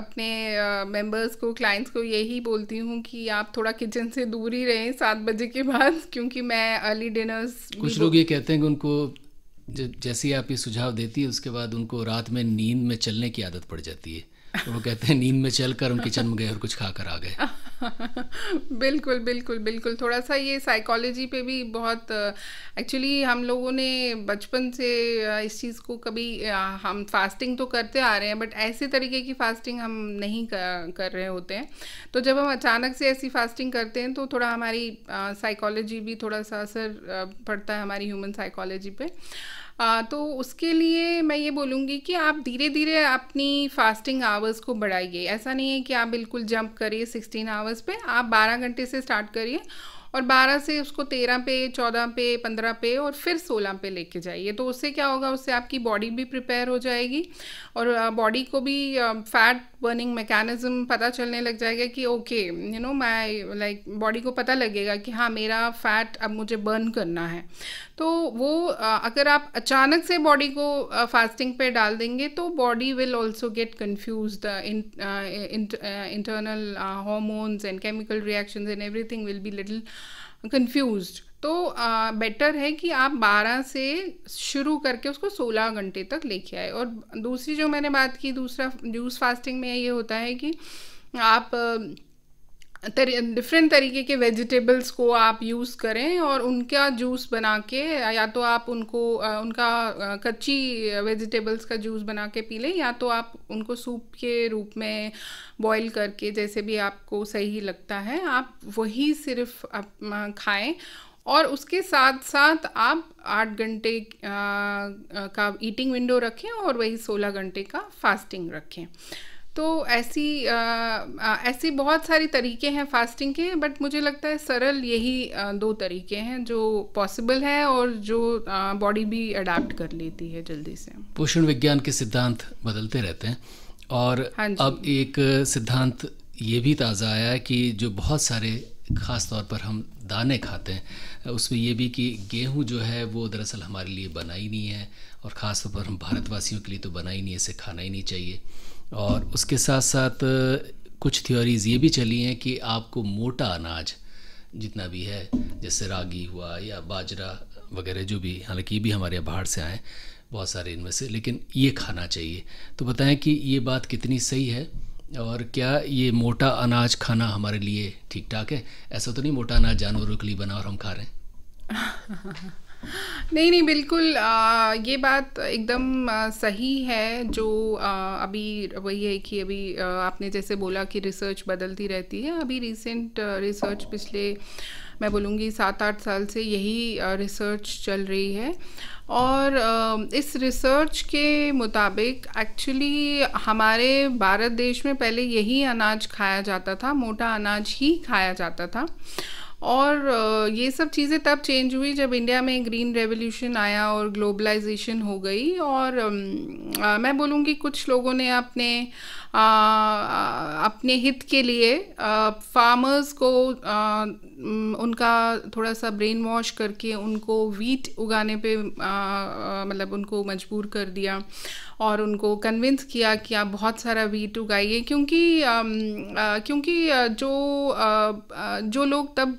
अपने मेंबर्स को क्लाइंट्स को यही बोलती हूँ कि आप थोड़ा किचन से दूर ही रहें सात बजे के बाद क्योंकि मैं अर्ली डिनर्स कुछ लोग ये कहते हैं कि उनको जब जैसे आप ये सुझाव देती है उसके बाद उनको रात में नींद में चलने की आदत पड़ जाती है तो वो कहते हैं नींद में चल कर हम किचन में गए और कुछ खा कर आ गए बिल्कुल बिल्कुल बिल्कुल थोड़ा सा ये साइकोलॉजी पे भी बहुत एक्चुअली हम लोगों ने बचपन से इस चीज़ को कभी हम फास्टिंग तो करते आ रहे हैं बट ऐसे तरीके की फास्टिंग हम नहीं कर, कर रहे होते हैं तो जब हम अचानक से ऐसी फास्टिंग करते हैं तो थोड़ा हमारी साइकोलॉजी भी थोड़ा सा असर पड़ता है हमारी ह्यूमन साइकोलॉजी पर तो उसके लिए मैं ये बोलूँगी कि आप धीरे धीरे अपनी फास्टिंग आवर्स को बढ़ाइए ऐसा नहीं है कि आप बिल्कुल जंप करिए सिक्सटीन आवर्स पे आप बारह घंटे से स्टार्ट करिए और 12 से उसको 13 पे 14 पे 15 पे और फिर 16 पे लेके जाइए तो उससे क्या होगा उससे आपकी बॉडी भी प्रिपेयर हो जाएगी और बॉडी को भी फैट बर्निंग मैकेनिज्म पता चलने लग जाएगा कि okay you know my like body को पता लगेगा कि हाँ मेरा फैट अब मुझे बर्न करना है तो वो अगर आप अचानक से बॉडी को फास्टिंग पे डाल देंगे तो body will also get confuse the internal hormones and chemical reactions and everything will be little confuse तो आ, बेटर है कि आप 12 से शुरू करके उसको 16 घंटे तक लेके आए और दूसरी जो मैंने बात की दूसरा जूस फास्टिंग में ये होता है कि आप तरी डिफरेंट तरीके के वेजिटेबल्स को आप यूज़ करें और उनका जूस बना के या तो आप उनको उनका कच्ची वेजिटेबल्स का जूस बना के पी लें या तो आप उनको सूप के रूप में बॉईल करके जैसे भी आपको सही लगता है आप वही सिर्फ आप खाएं और उसके साथ साथ आप आठ घंटे का ईटिंग विंडो रखें और वही सोलह घंटे का फास्टिंग रखें तो ऐसी आ, ऐसी बहुत सारी तरीके हैं फास्टिंग के बट मुझे लगता है सरल यही दो तरीके हैं जो पॉसिबल है और जो बॉडी भी अडाप्ट कर लेती है जल्दी से पोषण विज्ञान के सिद्धांत बदलते रहते हैं और हाँ अब एक सिद्धांत ये भी ताज़ा आया है कि जो बहुत सारे खास तौर पर हम दाने खाते हैं उसमें यह भी कि गेहूँ जो है वो दरअसल हमारे लिए बना ही नहीं है और ख़ास तौर पर हम भारतवासियों के लिए तो बना ही नहीं है इसे खाना ही नहीं चाहिए और उसके साथ साथ कुछ थ्योरीज़ ये भी चली हैं कि आपको मोटा अनाज जितना भी है जैसे रागी हुआ या बाजरा वगैरह जो भी हालांकि ये भी हमारे बाहर से आए बहुत सारे इनमें से लेकिन ये खाना चाहिए तो बताएं कि ये बात कितनी सही है और क्या ये मोटा अनाज खाना हमारे लिए ठीक ठाक है ऐसा तो नहीं मोटा अनाज जानवरों के लिए बना और हम खा रहे हैं नहीं नहीं बिल्कुल आ, ये बात एकदम आ, सही है जो आ, अभी वही है कि अभी आ, आपने जैसे बोला कि रिसर्च बदलती रहती है अभी रिसेंट रिसर्च पिछले मैं बोलूँगी सात आठ साल से यही रिसर्च चल रही है और इस रिसर्च के मुताबिक एक्चुअली हमारे भारत देश में पहले यही अनाज खाया जाता था मोटा अनाज ही खाया जाता था और ये सब चीज़ें तब चेंज हुई जब इंडिया में ग्रीन रेवोल्यूशन आया और ग्लोबलाइजेशन हो गई और आ, मैं बोलूँगी कुछ लोगों ने अपने आ, अपने हित के लिए फार्मर्स को आ, उनका थोड़ा सा ब्रेन वॉश करके उनको वीट उगाने पे मतलब उनको मजबूर कर दिया और उनको कन्विंस किया कि आप बहुत सारा वी टू गाइए क्योंकि क्योंकि जो जो लोग तब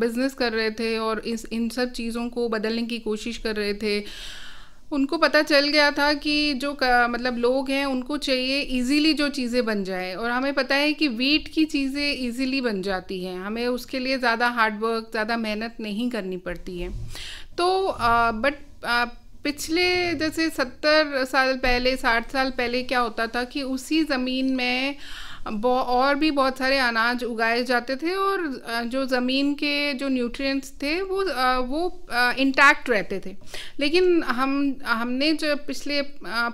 बिज़नेस कर रहे थे और इस इन सब चीज़ों को बदलने की कोशिश कर रहे थे उनको पता चल गया था कि जो मतलब लोग हैं उनको चाहिए इजीली जो चीज़ें बन जाए और हमें पता है कि वीट की चीज़ें इजीली बन जाती हैं हमें उसके लिए ज़्यादा हार्डवर्क ज़्यादा मेहनत नहीं करनी पड़ती है तो आ, बट आ, पिछले जैसे सत्तर साल पहले साठ साल पहले क्या होता था कि उसी ज़मीन में और भी बहुत सारे अनाज उगाए जाते थे और जो ज़मीन के जो न्यूट्रिएंट्स थे वो वो इंटैक्ट रहते थे लेकिन हम हमने जो पिछले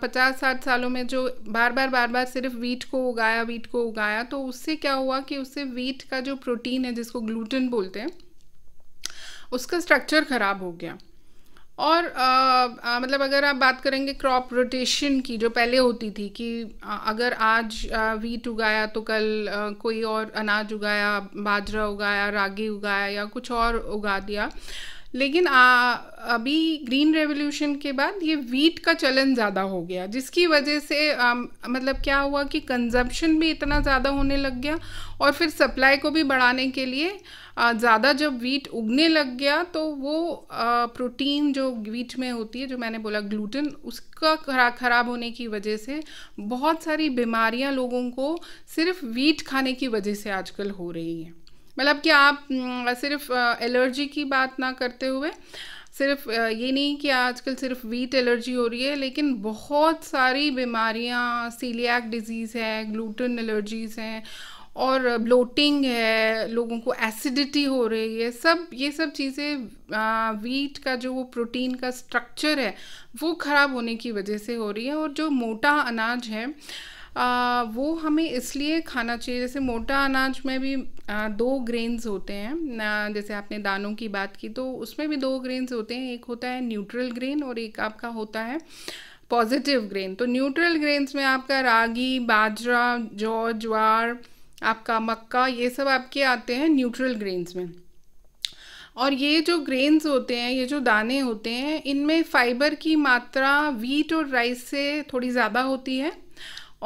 पचास साठ सालों में जो बार बार बार बार सिर्फ वीट को उगाया वीट को उगाया तो उससे क्या हुआ कि उससे वीट का जो प्रोटीन है जिसको ग्लूटिन बोलते हैं उसका स्ट्रक्चर ख़राब हो गया और आ, आ, मतलब अगर आप बात करेंगे क्रॉप रोटेशन की जो पहले होती थी कि आ, अगर आज आ, वीट उगाया तो कल आ, कोई और अनाज उगाया बाजरा उगाया रागी उगाया या कुछ और उगा दिया लेकिन आ, अभी ग्रीन रेवोल्यूशन के बाद ये वीट का चलन ज़्यादा हो गया जिसकी वजह से आ, मतलब क्या हुआ कि कंजप्शन भी इतना ज़्यादा होने लग गया और फिर सप्लाई को भी बढ़ाने के लिए ज़्यादा जब वीट उगने लग गया तो वो प्रोटीन जो वीट में होती है जो मैंने बोला ग्लूटन उसका खरा ख़राब होने की वजह से बहुत सारी बीमारियां लोगों को सिर्फ वीट खाने की वजह से आजकल हो रही हैं मतलब कि आप हम्म, सिर्फ एलर्जी की बात ना करते हुए सिर्फ ये नहीं कि आजकल सिर्फ वीट एलर्जी हो रही है लेकिन बहुत सारी बीमारियां सीलियाक डिजीज़ है ग्लूटन एलर्जीज़ हैं और ब्लोटिंग है लोगों को एसिडिटी हो रही है सब ये सब चीज़ें वीट का जो वो प्रोटीन का स्ट्रक्चर है वो ख़राब होने की वजह से हो रही है और जो मोटा अनाज है आ, वो हमें इसलिए खाना चाहिए जैसे मोटा अनाज में भी आ, दो ग्रेन्स होते हैं आ, जैसे आपने दानों की बात की तो उसमें भी दो ग्रेन्स होते हैं एक होता है न्यूट्रल ग्रेन और एक आपका होता है पॉजिटिव ग्रेन तो न्यूट्रल ग्रेन्स में आपका रागी बाजरा जौ ज्वार आपका मक्का ये सब आपके आते हैं न्यूट्रल ग्रेन्स में और ये जो ग्रेन्स होते हैं ये जो दाने होते हैं इनमें फाइबर की मात्रा वीट और राइस से थोड़ी ज़्यादा होती है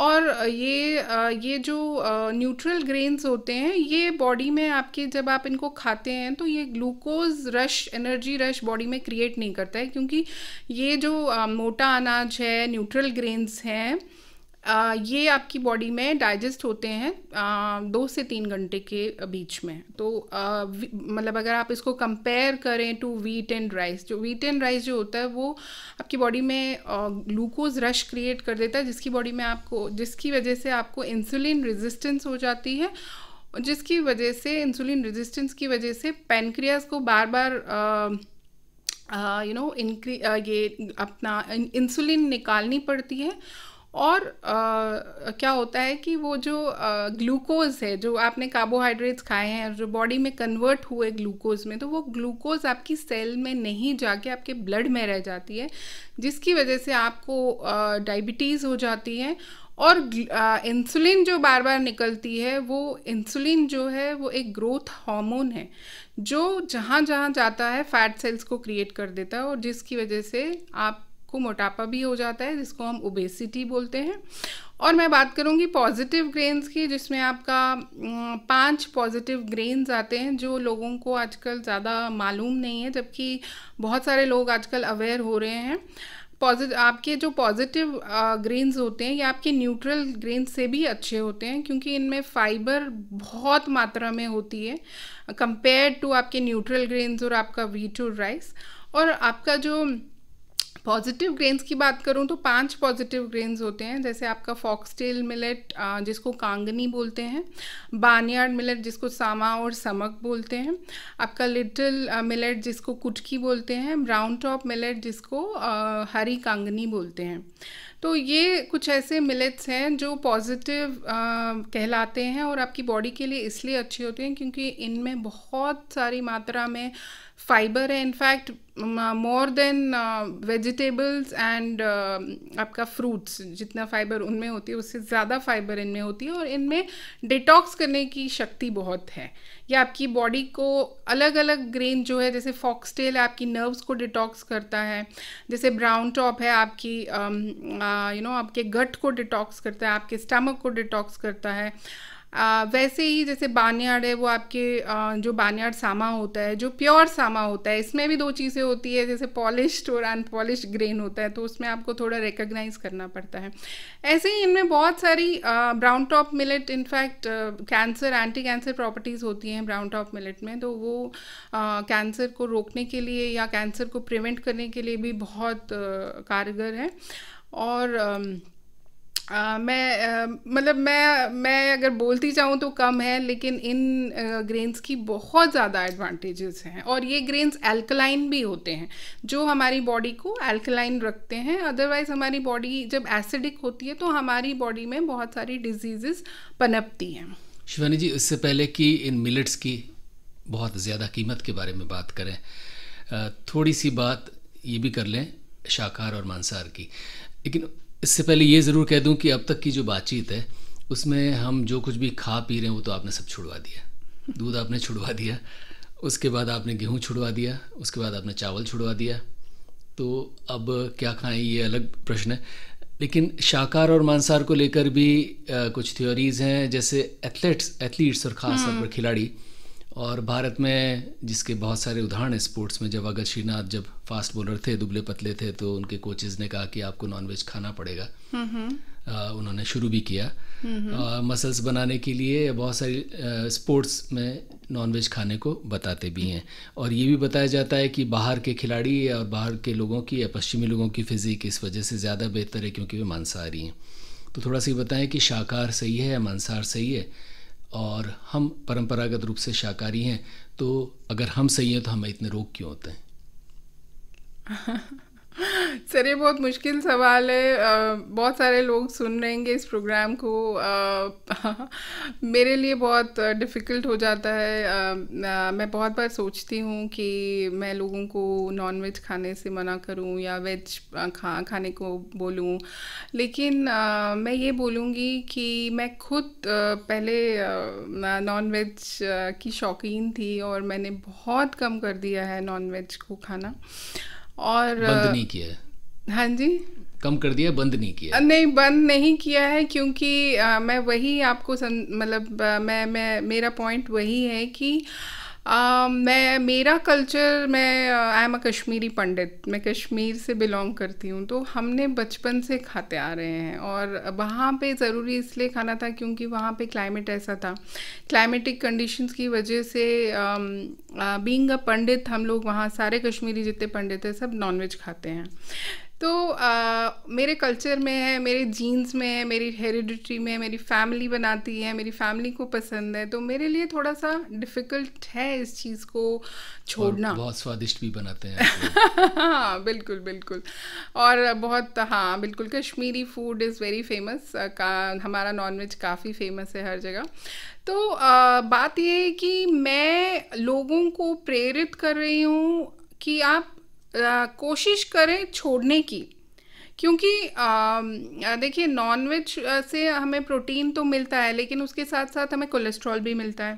और ये ये जो न्यूट्रल ग्रेन्स होते हैं ये बॉडी में आपके जब आप इनको खाते हैं तो ये glucose rush energy rush body में क्रिएट नहीं करता है क्योंकि ये जो मोटा अनाज है न्यूट्रल ग्रेन्स हैं ये आपकी बॉडी में डाइजेस्ट होते हैं दो से तीन घंटे के बीच में तो मतलब अगर आप इसको कंपेयर करें टू वीट एंड राइस जो वीट एंड राइस जो होता है वो आपकी बॉडी में ग्लूकोज रश क्रिएट कर देता है जिसकी बॉडी में आपको जिसकी वजह से आपको इंसुलिन रेजिस्टेंस हो जाती है जिसकी वजह से इंसुलिन रेजिस्टेंस की वजह से पेनक्रियाज को बार बार यू नो इनक्री ये अपना इंसुलिन निकालनी पड़ती है और आ, क्या होता है कि वो जो ग्लूकोज है जो आपने कार्बोहाइड्रेट्स खाए हैं और जो बॉडी में कन्वर्ट हुए ग्लूकोज में तो वो ग्लूकोज आपकी सेल में नहीं जाके आपके ब्लड में रह जाती है जिसकी वजह से आपको डायबिटीज़ हो जाती है और इंसुलिन जो बार बार निकलती है वो इंसुलिन जो है वो एक ग्रोथ हार्मोन है जो जहाँ जहाँ जाता है फैट सेल्स को क्रिएट कर देता है और जिसकी वजह से आप को मोटापा भी हो जाता है जिसको हम ओबेसिटी बोलते हैं और मैं बात करूँगी पॉजिटिव ग्रेन्स की जिसमें आपका पांच पॉजिटिव ग्रेन्स आते हैं जो लोगों को आजकल ज़्यादा मालूम नहीं है जबकि बहुत सारे लोग आजकल अवेयर हो रहे हैं पॉजिटिव आपके जो पॉजिटिव ग्रेन्स होते हैं ये आपके न्यूट्रल ग्रेन्स से भी अच्छे होते हैं क्योंकि इनमें फाइबर बहुत मात्रा में होती है कंपेयर टू आपके न्यूट्रल ग्रेन्स और आपका और राइस और आपका जो पॉजिटिव ग्रेन्स की बात करूँ तो पांच पॉजिटिव ग्रेन्स होते हैं जैसे आपका फॉक्सटेल मिलेट जिसको कांगनी बोलते हैं बानियार्ड मिलेट जिसको सामा और समक बोलते हैं आपका लिटिल मिलेट जिसको कुटकी बोलते हैं ब्राउन टॉप मिलेट जिसको हरी कांगनी बोलते हैं तो ये कुछ ऐसे मिलेट्स हैं जो पॉजिटिव कहलाते हैं और आपकी बॉडी के लिए इसलिए अच्छे होते हैं क्योंकि इनमें बहुत सारी मात्रा में फाइबर है in fact more than vegetables and आपका फ्रूट्स जितना फाइबर उनमें होती है उससे ज़्यादा फाइबर इनमें होती है और इनमें डिटॉक्स करने की शक्ति बहुत है या आपकी बॉडी को अलग अलग ग्रेन जो है जैसे फॉक्सटेल आपकी नर्व्स को डिटॉक्स करता है जैसे ब्राउन टॉप है आपकी you um, know uh, you know, आपके गट को डिटॉक्स करता है आपके स्टमक को डिटॉक्स करता है आ, वैसे ही जैसे बानियाड है वो आपके आ, जो बानियाड सामा होता है जो प्योर सामा होता है इसमें भी दो चीज़ें होती है जैसे पॉलिश और अनपॉलिश ग्रेन होता है तो उसमें आपको थोड़ा रिकग्नाइज करना पड़ता है ऐसे ही इनमें बहुत सारी brown top millet in fact cancer anti cancer properties होती हैं ब्राउन टॉप मिलेट में तो वो कैंसर को रोकने के लिए या कैंसर को प्रिवेंट करने के लिए भी बहुत कारगर है और आ, मैं मतलब मैं मैं अगर बोलती जाऊँ तो कम है लेकिन इन ग्रेन्स की बहुत ज़्यादा एडवांटेजेस हैं और ये ग्रेन्स एल्कलाइन भी होते हैं जो हमारी बॉडी को एल्कलाइन रखते हैं अदरवाइज़ हमारी बॉडी जब एसिडिक होती है तो हमारी बॉडी में बहुत सारी डिजीज़ पनपती हैं शिवानी जी इससे पहले कि इन मिलट्स की बहुत ज़्यादा कीमत के बारे में बात करें थोड़ी सी बात ये भी कर लें शाकाहार और मांसाहार की लेकिन इससे पहले ये ज़रूर कह दूं कि अब तक की जो बातचीत है उसमें हम जो कुछ भी खा पी रहे हैं वो तो आपने सब छुड़वा दिया दूध आपने छुड़वा दिया उसके बाद आपने गेहूँ छुड़वा दिया उसके बाद आपने चावल छुड़वा दिया तो अब क्या खाएं ये अलग प्रश्न है लेकिन शाकाहार और मांसाहार को लेकर भी कुछ थ्योरीज हैं जैसे एथलेट्स एथलीट्स और ख़ास तौर पर हम्म। खिलाड़ी और भारत में जिसके बहुत सारे उदाहरण हैं स्पोर्ट्स में जब अगर श्रीनाथ जब फास्ट बॉलर थे दुबले पतले थे तो उनके कोचेज़ ने कहा कि आपको नॉनवेज खाना पड़ेगा उन्होंने शुरू भी किया मसल्स बनाने के लिए बहुत सारी स्पोर्ट्स में नॉनवेज खाने को बताते भी हैं और ये भी बताया जाता है कि बाहर के खिलाड़ी और बाहर के लोगों की या पश्चिमी लोगों की फिजिक इस वजह से ज़्यादा बेहतर है क्योंकि वे मांसाहारी हैं तो थोड़ा सा ये बताएं कि शाकाहार सही है या मांसाहार सही है और हम परंपरागत रूप से शाकाहारी हैं तो अगर हम सही हैं तो हमें इतने रोग क्यों होते हैं सर ये बहुत मुश्किल सवाल है आ, बहुत सारे लोग सुन रहे हैं इस प्रोग्राम को आ, मेरे लिए बहुत डिफ़िकल्ट हो जाता है आ, मैं बहुत बार सोचती हूँ कि मैं लोगों को नॉन वेज खाने से मना करूँ या वेज खा खाने को बोलूँ लेकिन मैं ये बोलूँगी कि मैं खुद पहले नॉन वेज की शौकीन थी और मैंने बहुत कम कर दिया है नॉन वेज को खाना और बंद नहीं किया है हाँ जी कम कर दिया बंद नहीं किया नहीं बंद नहीं किया है क्योंकि आ, मैं वही आपको मतलब मैं मैं मेरा पॉइंट वही है कि आ, Um, मैं मेरा कल्चर मैं आई एम अ कश्मीरी पंडित मैं कश्मीर से बिलोंग करती हूँ तो हमने बचपन से खाते आ रहे हैं और वहाँ पे ज़रूरी इसलिए खाना था क्योंकि वहाँ पे क्लाइमेट ऐसा था क्लाइमेटिक कंडीशंस की वजह से बीइंग अ पंडित हम लोग वहाँ सारे कश्मीरी जितने पंडित हैं सब नॉनवेज खाते हैं तो आ, मेरे कल्चर में है मेरे जीन्स में है मेरी हेरिडिट्री में है मेरी फैमिली बनाती है मेरी फैमिली को पसंद है तो मेरे लिए थोड़ा सा डिफ़िकल्ट है इस चीज़ को छोड़ना बहुत स्वादिष्ट भी बनाते हैं हाँ बिल्कुल बिल्कुल और बहुत हाँ बिल्कुल Kashmiri food is very famous का हमारा नॉनवेज काफ़ी फेमस है हर जगह तो आ, बात यह है कि मैं लोगों को प्रेरित कर रही हूँ कि आप कोशिश करें छोड़ने की क्योंकि देखिए नॉनवेज से हमें प्रोटीन तो मिलता है लेकिन उसके साथ साथ हमें कोलेस्ट्रॉल भी मिलता है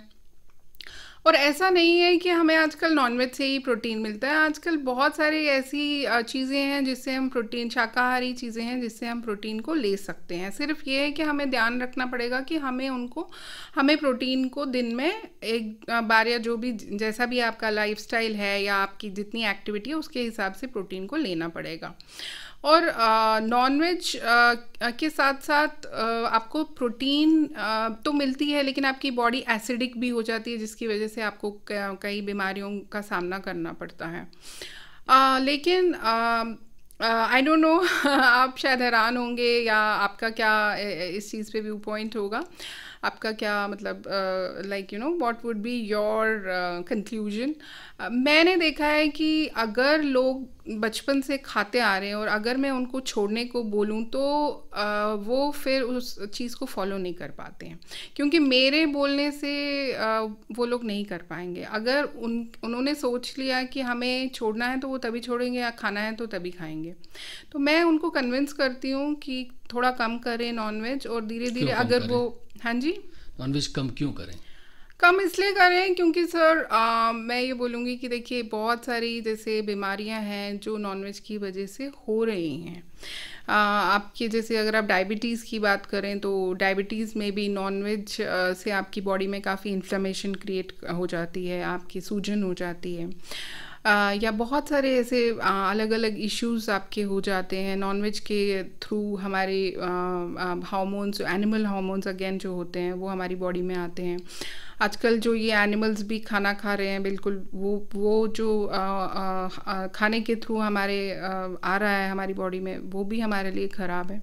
और ऐसा नहीं है कि हमें आजकल नॉनवेज से ही प्रोटीन मिलता है आजकल बहुत सारी ऐसी चीज़ें हैं जिससे हम प्रोटीन शाकाहारी चीज़ें हैं जिससे हम प्रोटीन को ले सकते हैं सिर्फ ये है कि हमें ध्यान रखना पड़ेगा कि हमें उनको हमें प्रोटीन को दिन में एक बार या जो भी जैसा भी आपका लाइफ है या आपकी जितनी एक्टिविटी है उसके हिसाब से प्रोटीन को लेना पड़ेगा और नॉनवेज के साथ साथ आ, आपको प्रोटीन आ, तो मिलती है लेकिन आपकी बॉडी एसिडिक भी हो जाती है जिसकी वजह से आपको कई बीमारियों का सामना करना पड़ता है आ, लेकिन आई डोंट नो आप शायद हैरान होंगे या आपका क्या इस चीज़ पे व्यू पॉइंट होगा आपका क्या मतलब like you know what would be your conclusion मैंने देखा है कि अगर लोग बचपन से खाते आ रहे हैं और अगर मैं उनको छोड़ने को बोलूँ तो uh, वो फिर उस चीज़ को फॉलो नहीं कर पाते हैं क्योंकि मेरे बोलने से uh, वो लोग नहीं कर पाएंगे अगर उन उन्होंने सोच लिया कि हमें छोड़ना है तो वो तभी छोड़ेंगे या खाना है तो तभी खाएंगे तो मैं उनको कन्विंस करती हूँ कि थोड़ा कम करें नॉनवेज और धीरे धीरे अगर वो हाँ जी नॉनवेज कम क्यों करें कम इसलिए करें क्योंकि सर आ, मैं ये बोलूँगी कि देखिए बहुत सारी जैसे बीमारियां हैं जो नॉनवेज की वजह से हो रही हैं आपके जैसे अगर आप डायबिटीज़ की बात करें तो डायबिटीज़ में भी नॉनवेज से आपकी बॉडी में काफ़ी इन्फ्लेमेशन क्रिएट हो जाती है आपकी सूजन हो जाती है आ, या बहुत सारे ऐसे अलग अलग इश्यूज आपके हो जाते हैं नॉनवेज के थ्रू हमारे हार्मोन्स एनिमल हार्मोन्स अगेन जो होते हैं वो हमारी बॉडी में आते हैं आजकल जो ये एनिमल्स भी खाना खा रहे हैं बिल्कुल वो वो जो आ, आ, आ, खाने के थ्रू हमारे आ, आ रहा है हमारी बॉडी में वो भी हमारे लिए ख़राब है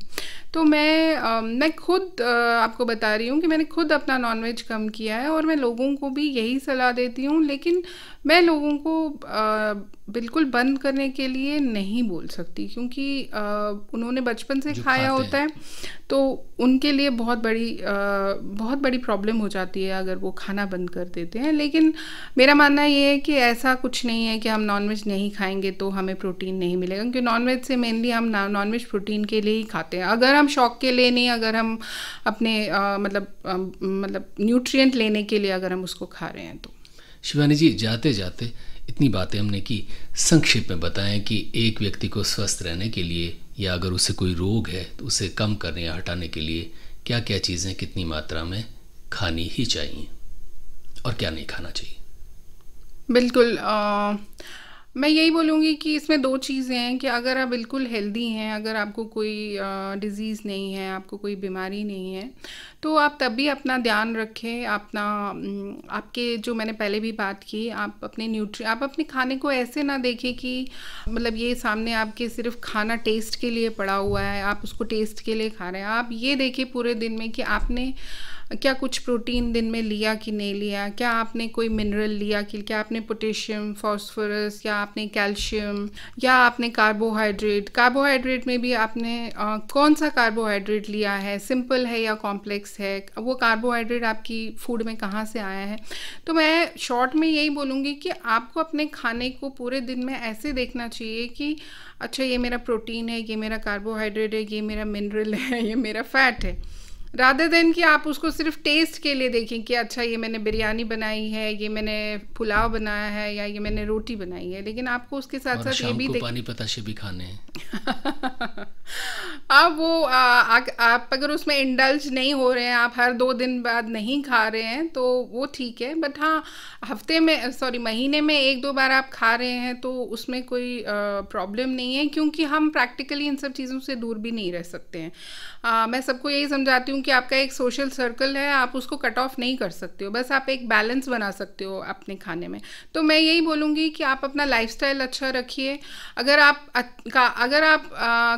तो मैं आ, मैं खुद आ, आपको बता रही हूँ कि मैंने खुद अपना नॉनवेज कम किया है और मैं लोगों को भी यही सलाह देती हूँ लेकिन मैं लोगों को आ, बिल्कुल बंद करने के लिए नहीं बोल सकती क्योंकि आ, उन्होंने बचपन से खाया होता है तो उनके लिए बहुत बड़ी आ, बहुत बड़ी प्रॉब्लम हो जाती है अगर वो खाना बंद कर देते हैं लेकिन मेरा मानना ये है कि ऐसा कुछ नहीं है कि हम नॉनवेज नहीं खाएंगे तो हमें प्रोटीन नहीं मिलेगा क्योंकि नॉनवेज से मेनली हम नॉनवेज प्रोटीन के लिए ही खाते हैं अगर हम शौक के लिए नहीं अगर हम अपने आ, मतलब आ, मतलब न्यूट्रिएंट लेने के लिए अगर हम उसको खा रहे हैं तो शिवानी जी जाते जाते इतनी बातें हमने की संक्षेप में बताएं कि एक व्यक्ति को स्वस्थ रहने के लिए या अगर उसे कोई रोग है तो उसे कम करने या हटाने के लिए क्या क्या चीज़ें कितनी मात्रा में खानी ही चाहिए और क्या नहीं खाना चाहिए बिल्कुल आ... मैं यही बोलूँगी कि इसमें दो चीज़ें हैं कि अगर आप बिल्कुल हेल्दी हैं अगर आपको कोई डिज़ीज़ नहीं है आपको कोई बीमारी नहीं है तो आप तब भी अपना ध्यान रखें अपना आपके जो मैंने पहले भी बात की आप अपने न्यूट्री आप अपने खाने को ऐसे ना देखें कि मतलब ये सामने आपके सिर्फ खाना टेस्ट के लिए पड़ा हुआ है आप उसको टेस्ट के लिए खा रहे हैं आप ये देखें पूरे दिन में कि आपने क्या कुछ प्रोटीन दिन में लिया कि नहीं लिया क्या आपने कोई मिनरल लिया कि क्या आपने पोटेशियम फॉस्फोरस या आपने कैल्शियम या आपने कार्बोहाइड्रेट कार्बोहाइड्रेट में भी आपने आ, कौन सा कार्बोहाइड्रेट लिया है सिंपल है या कॉम्प्लेक्स है वो कार्बोहाइड्रेट आपकी फूड में कहाँ से आया है तो मैं शॉर्ट में यही बोलूँगी कि आपको अपने खाने को पूरे दिन में ऐसे देखना चाहिए कि अच्छा ये मेरा प्रोटीन है ये मेरा कार्बोहाइड्रेट है ये मेरा मिनरल है ये मेरा फैट है राधे देन कि आप उसको सिर्फ टेस्ट के लिए देखें कि अच्छा ये मैंने बिरयानी बनाई है ये मैंने पुलाव बनाया है या ये मैंने रोटी बनाई है लेकिन आपको उसके साथ साथ ये भी देख... पानी पताशे भी खाने हैं वो आ, आ, आप अगर उसमें इंडल्ज नहीं हो रहे हैं आप हर दो दिन बाद नहीं खा रहे हैं तो वो ठीक है बट हाँ हफ्ते में सॉरी महीने में एक दो बार आप खा रहे हैं तो उसमें कोई प्रॉब्लम नहीं है क्योंकि हम प्रैक्टिकली इन सब चीज़ों से दूर भी नहीं रह सकते हैं आ, मैं सबको यही समझाती हूँ क्योंकि आपका एक सोशल सर्कल है आप उसको कट ऑफ नहीं कर सकते हो बस आप एक बैलेंस बना सकते हो अपने खाने में तो मैं यही बोलूँगी कि आप अपना लाइफ अच्छा रखिए अगर आप अगर आप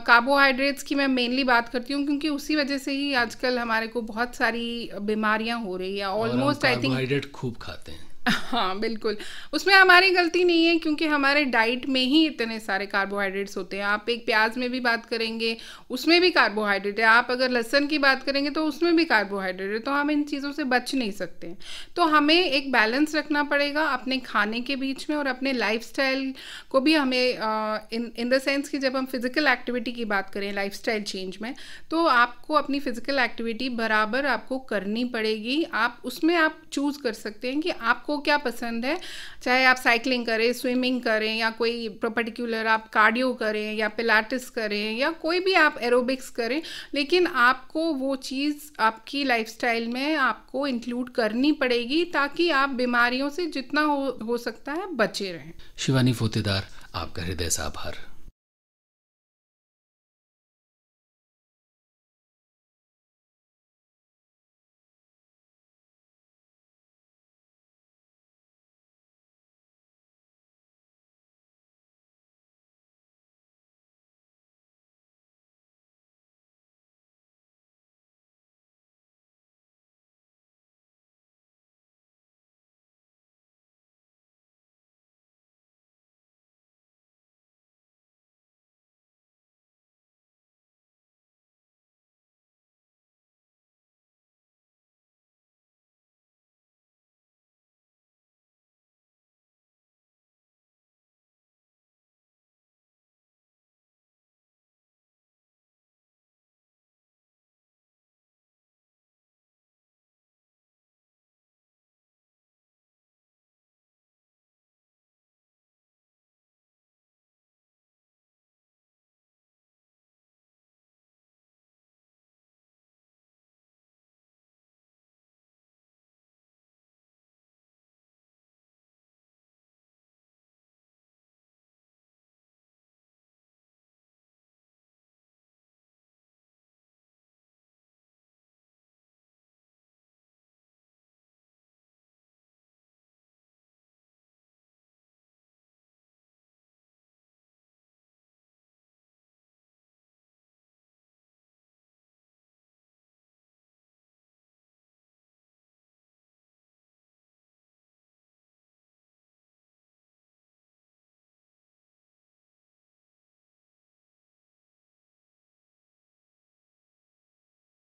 कार्बोहाइड्रेट्स की मैं मेनली बात करती हूँ क्योंकि उसी वजह से ही आजकल हमारे को बहुत सारी बीमारियाँ हो रही है ऑलमोस्ट आई थिंक खूब खाते हैं हाँ बिल्कुल उसमें हमारी गलती नहीं है क्योंकि हमारे डाइट में ही इतने सारे कार्बोहाइड्रेट्स होते हैं आप एक प्याज में भी बात करेंगे उसमें भी कार्बोहाइड्रेट है आप अगर लहसन की बात करेंगे तो उसमें भी कार्बोहाइड्रेट है तो हम इन चीज़ों से बच नहीं सकते हैं तो हमें एक बैलेंस रखना पड़ेगा अपने खाने के बीच में और अपने लाइफ को भी हमें इन इन द सेंस कि जब हम फिज़िकल एक्टिविटी की बात करें लाइफ चेंज में तो आपको अपनी फ़िज़िकल एक्टिविटी बराबर आपको करनी पड़ेगी आप उसमें आप चूज़ कर सकते हैं कि आपको क्या पसंद है चाहे आप साइकिलिंग करें स्विमिंग करें या कोई पर्टिकुलर आप कार्डियो करें या पिलाटिस करें या कोई भी आप एरोबिक्स करें लेकिन आपको वो चीज़ आपकी लाइफ में आपको इंक्लूड करनी पड़ेगी ताकि आप बीमारियों से जितना हो, हो सकता है बचे रहें शिवानी फोतेदार आपका हृदय से आभार